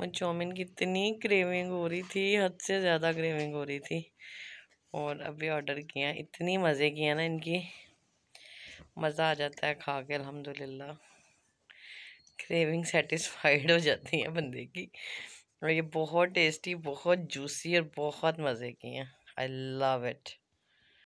मैं चाउमिन की इतनी क्रेविंग हो रही थी हद से ज़्यादा क्रेविंग हो रही थी और अभी ऑर्डर किया इतनी मज़े किए ना इनकी मज़ा आ जाता है खा के अलहमदिल्ला क्रेविंग सेटिस्फाइड हो जाती है बंदे की और ये बहुत टेस्टी बहुत जूसी और बहुत मज़े की हैं आई लव इट